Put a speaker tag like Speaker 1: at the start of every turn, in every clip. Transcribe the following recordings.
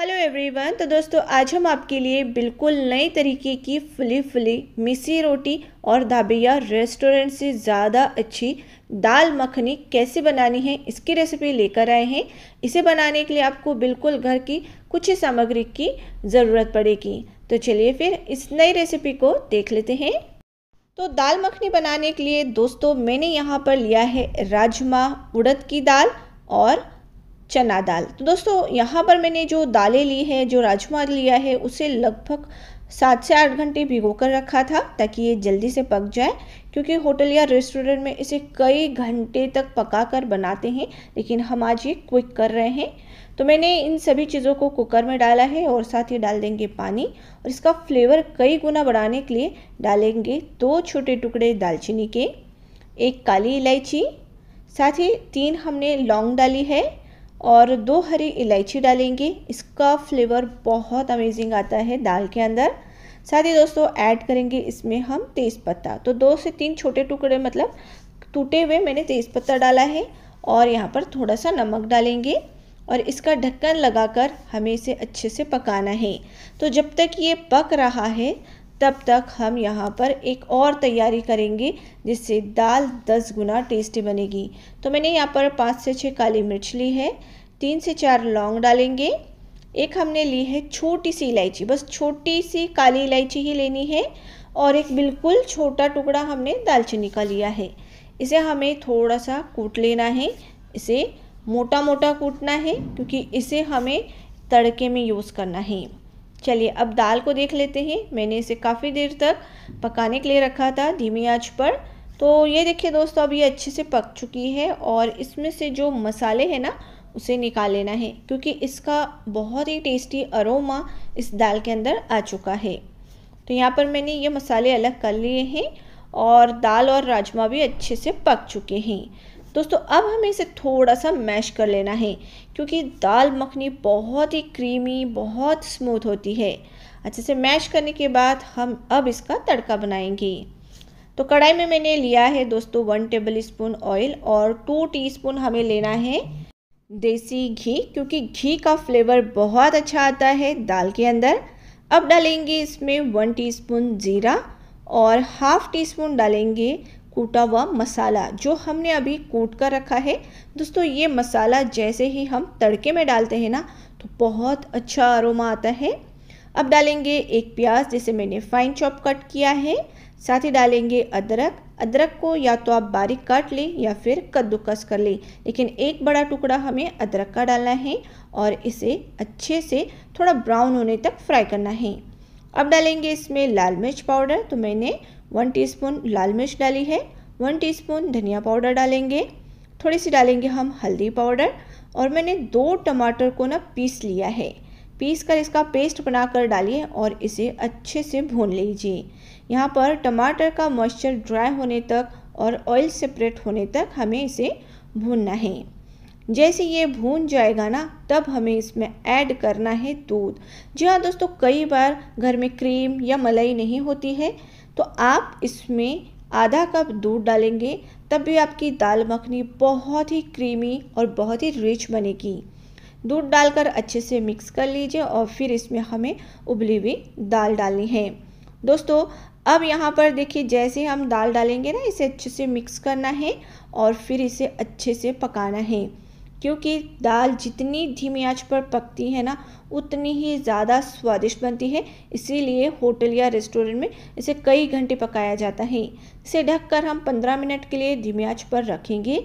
Speaker 1: hello everyone तो दोस्तों आज हम आपके लिए बिल्कुल नए तरीके की फुली फुली मिसी रोटी और धाबिया रेस्टोरेंट से ज़्यादा अच्छी दाल मखनी कैसे बनानी है इसकी रेसिपी लेकर आए हैं इसे बनाने के लिए आपको बिल्कुल घर की कुछ ही सामग्री की ज़रूरत पड़ेगी तो चलिए फिर इस नई रेसिपी को देख लेते हैं तो दाल मखनी बनाने के लिए दोस्तों मैंने यहाँ पर लिया है राजमा उड़द की दाल और चना दाल तो दोस्तों यहाँ पर मैंने जो दालें ली हैं जो राजमा लिया है उसे लगभग सात से आठ घंटे भिगो कर रखा था ताकि ये जल्दी से पक जाए क्योंकि होटल या रेस्टोरेंट में इसे कई घंटे तक पका कर बनाते हैं लेकिन हम आज ये क्विक कर रहे हैं तो मैंने इन सभी चीज़ों को कुकर में डाला है और साथ ही डाल देंगे पानी और इसका फ्लेवर कई गुना बढ़ाने के लिए डालेंगे दो छोटे टुकड़े दालचीनी के एक काली इलायची साथ ही तीन हमने लौंग डाली है और दो हरी इलायची डालेंगे इसका फ्लेवर बहुत अमेजिंग आता है दाल के अंदर साथ ही दोस्तों ऐड करेंगे इसमें हम तेज़पत्ता तो दो से तीन छोटे टुकड़े मतलब टूटे हुए मैंने तेज़पत्ता डाला है और यहाँ पर थोड़ा सा नमक डालेंगे और इसका ढक्कन लगाकर हमें इसे अच्छे से पकाना है तो जब तक ये पक रहा है तब तक हम यहाँ पर एक और तैयारी करेंगे जिससे दाल दस गुना टेस्टी बनेगी तो मैंने यहाँ पर पाँच से छः काली मिर्च ली है तीन से चार लौंग डालेंगे एक हमने ली है छोटी सी इलायची बस छोटी सी काली इलायची ही लेनी है और एक बिल्कुल छोटा टुकड़ा हमने दालचीनी का लिया है इसे हमें थोड़ा सा कूट लेना है इसे मोटा मोटा कूटना है क्योंकि इसे हमें तड़के में यूज़ करना है चलिए अब दाल को देख लेते हैं मैंने इसे काफ़ी देर तक पकाने के लिए रखा था धीमी आंच पर तो ये देखिए दोस्तों अब ये अच्छे से पक चुकी है और इसमें से जो मसाले हैं ना उसे निकाल लेना है क्योंकि इसका बहुत ही टेस्टी अरोमा इस दाल के अंदर आ चुका है तो यहाँ पर मैंने ये मसाले अलग कर लिए हैं और दाल और राजमा भी अच्छे से पक चुके हैं दोस्तों अब हमें इसे थोड़ा सा मैश कर लेना है क्योंकि दाल मखनी बहुत ही क्रीमी बहुत स्मूथ होती है अच्छे से मैश करने के बाद हम अब इसका तड़का बनाएंगे तो कढ़ाई में मैंने लिया है दोस्तों वन टेबल स्पून ऑयल और टू स्पून हमें लेना है देसी घी क्योंकि घी का फ्लेवर बहुत अच्छा आता है दाल के अंदर अब डालेंगे इसमें वन टीस्पून ज़ीरा और हाफ टी स्पून डालेंगे कूटा हुआ मसाला जो हमने अभी कूट कर रखा है दोस्तों ये मसाला जैसे ही हम तड़के में डालते हैं ना तो बहुत अच्छा अरोमा आता है अब डालेंगे एक प्याज जिसे मैंने फाइन चॉप कट किया है साथ ही डालेंगे अदरक अदरक को या तो आप बारीक काट लें या फिर कद्दूकस कर लें लेकिन एक बड़ा टुकड़ा हमें अदरक का डालना है और इसे अच्छे से थोड़ा ब्राउन होने तक फ्राई करना है अब डालेंगे इसमें लाल मिर्च पाउडर तो मैंने वन टीस्पून लाल मिर्च डाली है वन टीस्पून धनिया पाउडर डालेंगे थोड़ी सी डालेंगे हम हल्दी पाउडर और मैंने दो टमाटर को ना पीस लिया है पीस कर इसका पेस्ट बनाकर डालिए और इसे अच्छे से भून लीजिए यहाँ पर टमाटर का मॉइस्चर ड्राई होने तक और ऑयल सेपरेट होने तक हमें इसे भूनना है जैसे ये भून जाएगा ना तब हमें इसमें ऐड करना है दूध जी हाँ दोस्तों कई बार घर में क्रीम या मलाई नहीं होती है तो आप इसमें आधा कप दूध डालेंगे तब भी आपकी दाल मखनी बहुत ही क्रीमी और बहुत ही रिच बनेगी दूध डालकर अच्छे से मिक्स कर लीजिए और फिर इसमें हमें उबली हुई दाल डालनी है दोस्तों अब यहाँ पर देखिए जैसे हम दाल डालेंगे ना इसे अच्छे से मिक्स करना है और फिर इसे अच्छे से पकाना है क्योंकि दाल जितनी धीमी आंच पर पकती है ना उतनी ही ज़्यादा स्वादिष्ट बनती है इसीलिए होटल या रेस्टोरेंट में इसे कई घंटे पकाया जाता है इसे ढककर हम 15 मिनट के लिए धीमी आंच पर रखेंगे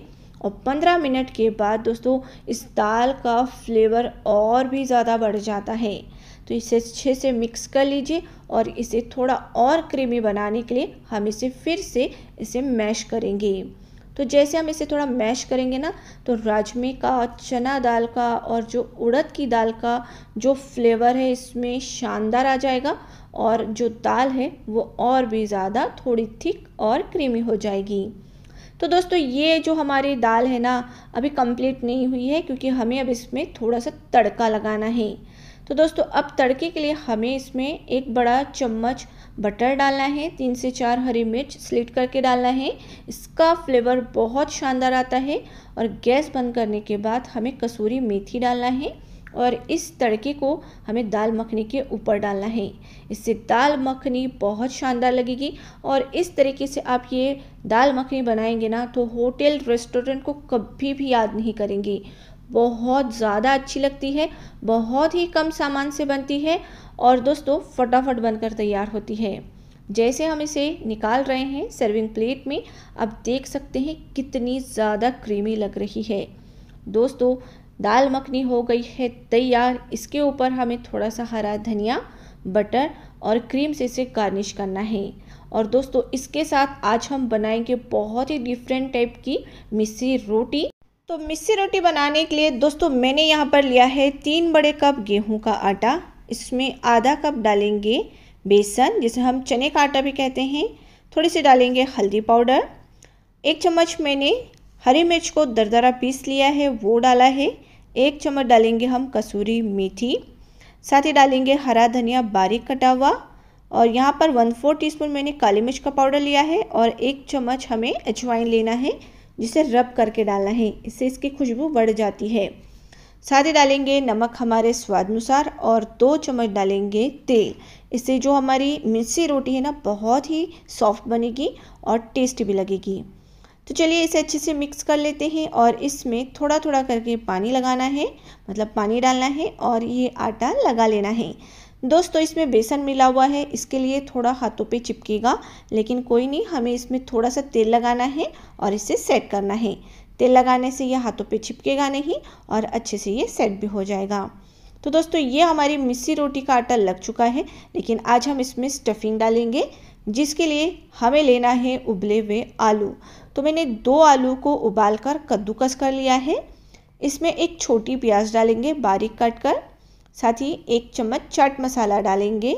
Speaker 1: और 15 मिनट के बाद दोस्तों इस दाल का फ्लेवर और भी ज़्यादा बढ़ जाता है तो इसे अच्छे से मिक्स कर लीजिए और इसे थोड़ा और क्रीमी बनाने के लिए हम इसे फिर से इसे मैश करेंगे तो जैसे हम इसे थोड़ा मैश करेंगे ना तो राजमे का चना दाल का और जो उड़द की दाल का जो फ्लेवर है इसमें शानदार आ जाएगा और जो दाल है वो और भी ज़्यादा थोड़ी थिक और क्रीमी हो जाएगी तो दोस्तों ये जो हमारी दाल है ना अभी कंप्लीट नहीं हुई है क्योंकि हमें अब इसमें थोड़ा सा तड़का लगाना है तो दोस्तों अब तड़के के लिए हमें इसमें एक बड़ा चम्मच बटर डालना है तीन से चार हरी मिर्च स्लिट करके डालना है इसका फ्लेवर बहुत शानदार आता है और गैस बंद करने के बाद हमें कसूरी मेथी डालना है और इस तड़के को हमें दाल मखनी के ऊपर डालना है इससे दाल मखनी बहुत शानदार लगेगी और इस तरीके से आप ये दाल मखनी बनाएंगे ना तो होटल रेस्टोरेंट को कभी भी याद नहीं करेंगे बहुत ज़्यादा अच्छी लगती है बहुत ही कम सामान से बनती है और दोस्तों फटाफट बनकर तैयार होती है जैसे हम इसे निकाल रहे हैं सर्विंग प्लेट में अब देख सकते हैं कितनी ज़्यादा क्रीमी लग रही है दोस्तों दाल मखनी हो गई है तैयार इसके ऊपर हमें थोड़ा सा हरा धनिया बटर और क्रीम से इसे गार्निश करना है और दोस्तों इसके साथ आज हम बनाएंगे बहुत ही डिफरेंट टाइप की मिस्सी रोटी तो मिस्सी रोटी बनाने के लिए दोस्तों मैंने यहाँ पर लिया है तीन बड़े कप गेहूँ का आटा इसमें आधा कप डालेंगे बेसन जिसे हम चने का आटा भी कहते हैं थोड़ी सी डालेंगे हल्दी पाउडर एक चम्मच मैंने हरी मिर्च को दरदरा पीस लिया है वो डाला है एक चम्मच डालेंगे हम कसूरी मेथी साथ ही डालेंगे हरा धनिया बारीक कटा हुआ और यहाँ पर वन फोर टीस्पून मैंने काली मिर्च का पाउडर लिया है और एक चम्मच हमें अजवाइन लेना है जिसे रब करके डालना है इससे इसकी खुशबू बढ़ जाती है साथ ही डालेंगे नमक हमारे स्वाद अनुसार और दो चम्मच डालेंगे तेल इससे जो हमारी मिर्ची रोटी है ना बहुत ही सॉफ्ट बनेगी और टेस्टी भी लगेगी तो चलिए इसे अच्छे से मिक्स कर लेते हैं और इसमें थोड़ा थोड़ा करके पानी लगाना है मतलब पानी डालना है और ये आटा लगा लेना है दोस्तों इसमें बेसन मिला हुआ है इसके लिए थोड़ा हाथों पे चिपकेगा लेकिन कोई नहीं हमें इसमें थोड़ा सा तेल लगाना है और इसे सेट करना है तेल लगाने से ये हाथों पे चिपकेगा नहीं और अच्छे से ये सेट भी हो जाएगा तो दोस्तों ये हमारी मिस्सी रोटी का आटा लग चुका है लेकिन आज हम इसमें स्टफिंग डालेंगे जिसके लिए हमें लेना है उबले हुए आलू तो मैंने दो आलू को उबाल कर कद्दूकस कर लिया है इसमें एक छोटी प्याज डालेंगे बारीक कट कर साथ ही एक चम्मच चाट मसाला डालेंगे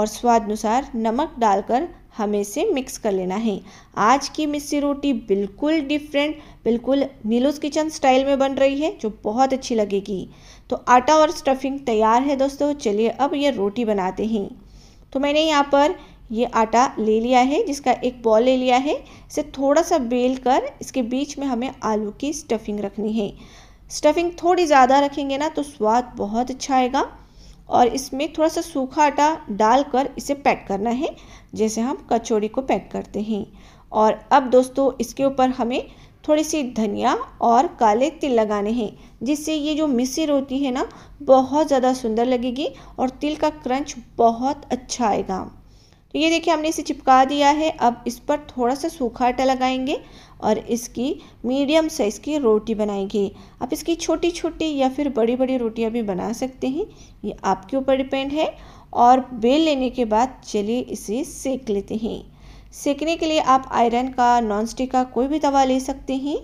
Speaker 1: और स्वाद अनुसार नमक डालकर हमें इसे मिक्स कर लेना है आज की मिस्सी रोटी बिल्कुल डिफरेंट बिल्कुल नीलूस किचन स्टाइल में बन रही है जो बहुत अच्छी लगेगी तो आटा और स्टफिंग तैयार है दोस्तों चलिए अब ये रोटी बनाते हैं तो मैंने यहाँ पर ये आटा ले लिया है जिसका एक बॉल ले लिया है इसे थोड़ा सा बेल कर इसके बीच में हमें आलू की स्टफिंग रखनी है स्टफिंग थोड़ी ज़्यादा रखेंगे ना तो स्वाद बहुत अच्छा आएगा और इसमें थोड़ा सा सूखा आटा डालकर इसे पैक करना है जैसे हम कचौड़ी को पैक करते हैं और अब दोस्तों इसके ऊपर हमें थोड़ी सी धनिया और काले तिल लगाने हैं जिससे ये जो मिसी होती है ना बहुत ज़्यादा सुंदर लगेगी और तिल का क्रंच बहुत अच्छा आएगा तो ये देखिए हमने इसे चिपका दिया है अब इस पर थोड़ा सा सूखा आटा लगाएंगे और इसकी मीडियम साइज़ की रोटी बनाएंगे आप इसकी छोटी छोटी या फिर बड़ी बड़ी रोटियां भी बना सकते हैं ये आपके ऊपर डिपेंड है और बेल लेने के बाद चलिए इसे सेक लेते हैं सेकने के लिए आप आयरन का नॉन स्टिक का कोई भी तवा ले सकते हैं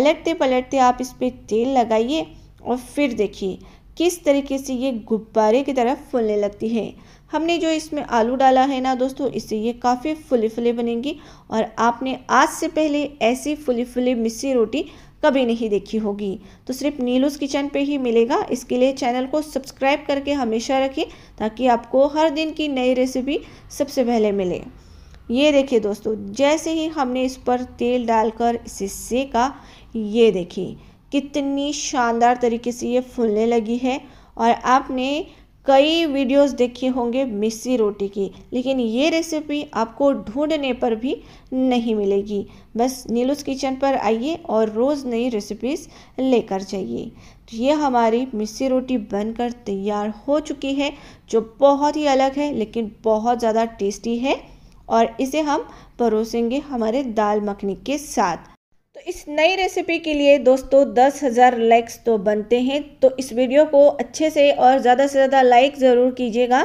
Speaker 1: अलटते पलटते आप इस पर तेल लगाइए और फिर देखिए किस तरीके से ये गुब्बारे की तरह फूलने लगती है हमने जो इसमें आलू डाला है ना दोस्तों इससे ये काफ़ी फुले फुले बनेंगी और आपने आज से पहले ऐसी फुले फुले मिस्सी रोटी कभी नहीं देखी होगी तो सिर्फ नीलूस किचन पे ही मिलेगा इसके लिए चैनल को सब्सक्राइब करके हमेशा रखें ताकि आपको हर दिन की नई रेसिपी सबसे पहले मिले ये देखिए दोस्तों जैसे ही हमने इस पर तेल डालकर इसे सेका ये देखिए कितनी शानदार तरीके से ये फूलने लगी है और आपने कई वीडियोस देखे होंगे मिस्सी रोटी की लेकिन ये रेसिपी आपको ढूंढने पर भी नहीं मिलेगी बस नीलूस किचन पर आइए और रोज़ नई रेसिपीज़ लेकर जाइए तो ये हमारी मिस्सी रोटी बनकर तैयार हो चुकी है जो बहुत ही अलग है लेकिन बहुत ज़्यादा टेस्टी है और इसे हम परोसेंगे हमारे दाल मखनी के साथ तो इस नई रेसिपी के लिए दोस्तों दस हज़ार लाइक्स तो बनते हैं तो इस वीडियो को अच्छे से और ज़्यादा से ज़्यादा लाइक ज़रूर कीजिएगा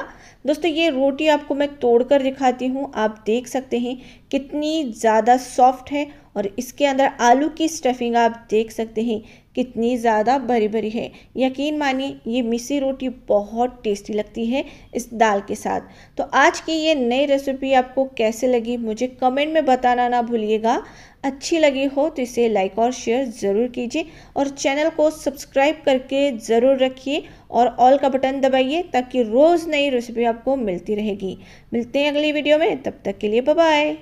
Speaker 1: दोस्तों ये रोटी आपको मैं तोड़कर दिखाती हूँ आप देख सकते हैं कितनी ज़्यादा सॉफ्ट है और इसके अंदर आलू की स्टफिंग आप देख सकते हैं कितनी ज़्यादा भरी भरी है यकीन मानिए ये मिसी रोटी बहुत टेस्टी लगती है इस दाल के साथ तो आज की ये नई रेसिपी आपको कैसे लगी मुझे कमेंट में बताना ना भूलिएगा अच्छी लगी हो तो इसे लाइक और शेयर ज़रूर कीजिए और चैनल को सब्सक्राइब करके ज़रूर रखिए और ऑल का बटन दबाइए ताकि रोज़ नई रेसिपी आपको मिलती रहेगी मिलते हैं अगली वीडियो में तब तक के लिए बाय